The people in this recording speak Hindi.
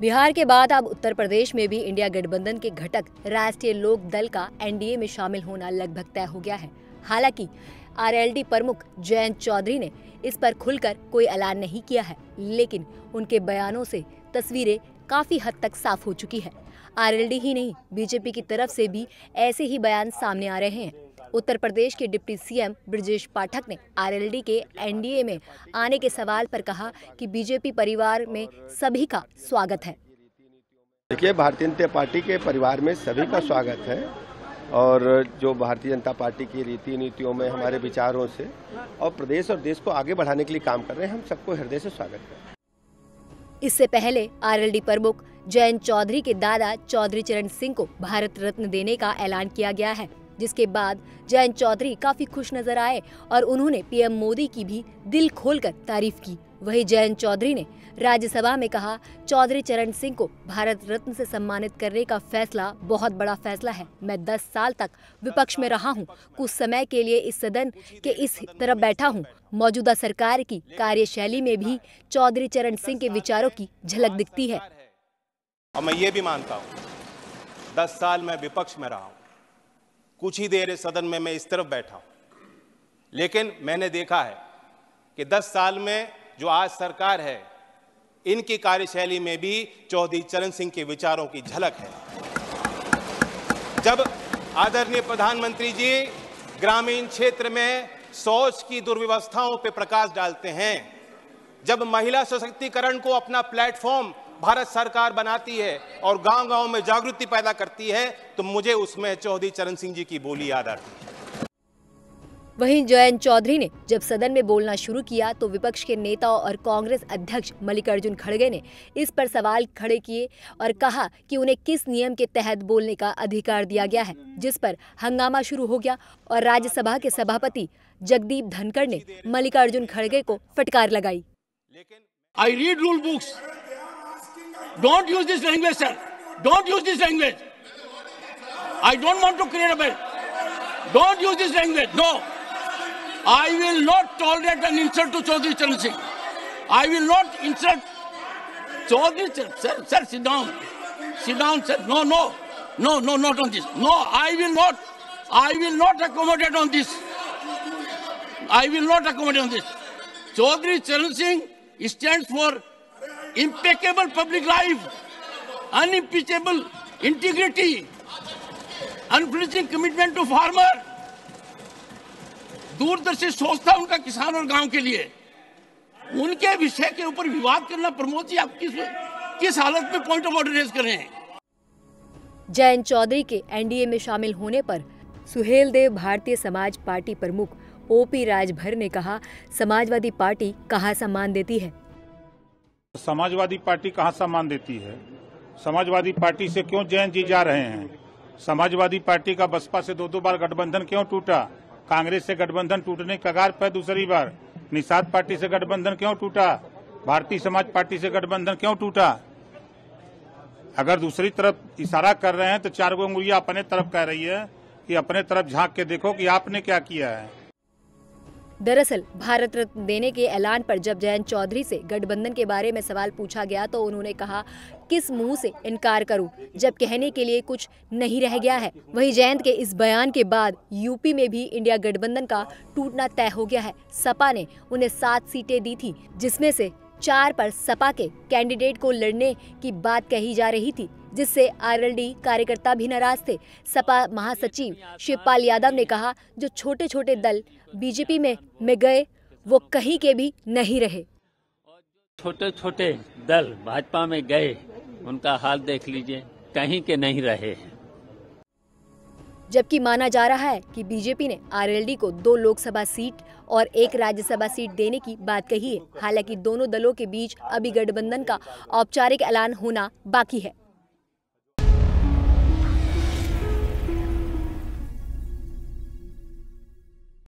बिहार के बाद अब उत्तर प्रदेश में भी इंडिया गठबंधन के घटक राष्ट्रीय लोक दल का एनडीए में शामिल होना लगभग तय हो गया है हालांकि आरएलडी प्रमुख जयंत चौधरी ने इस पर खुलकर कोई ऐलान नहीं किया है लेकिन उनके बयानों से तस्वीरें काफी हद तक साफ हो चुकी है आरएलडी ही नहीं बीजेपी की तरफ से भी ऐसे ही बयान सामने आ रहे हैं उत्तर प्रदेश के डिप्टी सीएम ब्रजेश पाठक ने आरएलडी के एनडीए में आने के सवाल पर कहा कि बीजेपी परिवार में सभी का स्वागत है देखिए भारतीय जनता पार्टी के परिवार में सभी का स्वागत है और जो भारतीय जनता पार्टी की रीति नीतियों में हमारे विचारों से और प्रदेश और देश को आगे बढ़ाने के लिए काम कर रहे हैं हम सबको हृदय से स्वागत है इससे पहले आरएलडी प्रमुख जयंत चौधरी के दादा चौधरी चरण सिंह को भारत रत्न देने का ऐलान किया गया है जिसके बाद जयंत चौधरी काफी खुश नजर आए और उन्होंने पीएम मोदी की भी दिल खोलकर तारीफ की वहीं जयंत चौधरी ने राज्यसभा में कहा चौधरी चरण सिंह को भारत रत्न से सम्मानित करने का फैसला बहुत बड़ा फैसला है मैं 10 साल तक विपक्ष में रहा हूं, कुछ समय के लिए इस सदन के इस तरफ बैठा हूं। मौजूदा सरकार की कार्यशैली में भी चौधरी चरण सिंह के विचारों की झलक दिखती है और मैं ये भी मानता हूँ दस साल मैं विपक्ष में रहा हूँ कुछ ही देर सदन में मैं इस तरफ बैठा हूं लेकिन मैंने देखा है कि 10 साल में जो आज सरकार है इनकी कार्यशैली में भी चौधरी चरण सिंह के विचारों की झलक है जब आदरणीय प्रधानमंत्री जी ग्रामीण क्षेत्र में शौच की दुर्व्यवस्थाओं पर प्रकाश डालते हैं जब महिला सशक्तिकरण को अपना प्लेटफॉर्म भारत सरकार बनाती है और गांव गांव में जागृति पैदा करती है तो मुझे उसमें चौधरी चरण सिंह जी की बोली याद आती है वहीं जयंत चौधरी ने जब सदन में बोलना शुरू किया तो विपक्ष के नेता और कांग्रेस अध्यक्ष मल्लिकार्जुन खड़गे ने इस पर सवाल खड़े किए और कहा कि उन्हें किस नियम के तहत बोलने का अधिकार दिया गया है जिस पर हंगामा शुरू हो गया और राज्यसभा के सभापति जगदीप धनखड़ ने मल्लिकार्जुन खड़गे को फटकार लगाई लेकिन I read rule books Don't use this language, sir. Don't use this language. I don't want to create a bill. Don't use this language. No. I will not tolerate an insult to Chaudhary Charan Singh. I will not insult Chaudhary Charan Sir, sir, sit down. Sit down, sir. No, no. No, no, not on this. No, I will not. I will not accommodate on this. I will not accommodate on this. Chaudhary Charan Singh stands for impeccable public life, unimpeachable integrity, unflinching commitment to farmer. दूरदर्शी था उनका किसान और गांव के लिए उनके विषय के ऊपर विवाद करना प्रमोद जी आप किस किस हालत में पॉइंट ऑफ ऑर्डर रेज कर रहे हैं जयंत चौधरी के एनडीए में शामिल होने पर सुहेल देव भारतीय समाज पार्टी प्रमुख ओपी राजभर ने कहा समाजवादी पार्टी कहा सम्मान देती है समाजवादी पार्टी कहाँ सम्मान देती है समाजवादी पार्टी से क्यों जैन जी जा रहे हैं समाजवादी पार्टी का बसपा से दो दो बार गठबंधन क्यों टूटा कांग्रेस से गठबंधन टूटने कगार पर दूसरी बार निषाद पार्टी से गठबंधन क्यों टूटा भारतीय समाज पार्टी से गठबंधन क्यों टूटा अगर दूसरी तरफ इशारा कर रहे हैं तो चार गो अपने तरफ कह रही है कि अपने तरफ झांक के देखो कि आपने क्या किया है दरअसल भारत रत्न देने के ऐलान पर जब जयंत चौधरी से गठबंधन के बारे में सवाल पूछा गया तो उन्होंने कहा किस मुंह से इनकार करूं जब कहने के लिए कुछ नहीं रह गया है वहीं जयंत के इस बयान के बाद यूपी में भी इंडिया गठबंधन का टूटना तय हो गया है सपा ने उन्हें सात सीटें दी थी जिसमें से चार पर सपा के कैंडिडेट को लड़ने की बात कही जा रही थी जिससे आरएलडी कार्यकर्ता भी नाराज थे सपा महासचिव शिवपाल यादव ने कहा जो छोटे छोटे दल बीजेपी में में गए वो कहीं के भी नहीं रहे छोटे छोटे दल भाजपा में गए उनका हाल देख लीजिए कहीं के नहीं रहे जबकि माना जा रहा है कि बीजेपी ने आरएलडी को दो लोकसभा सीट और एक राज्यसभा सीट देने की बात कही है हालांकि दोनों दलों के बीच अभी गठबंधन का औपचारिक ऐलान होना बाकी है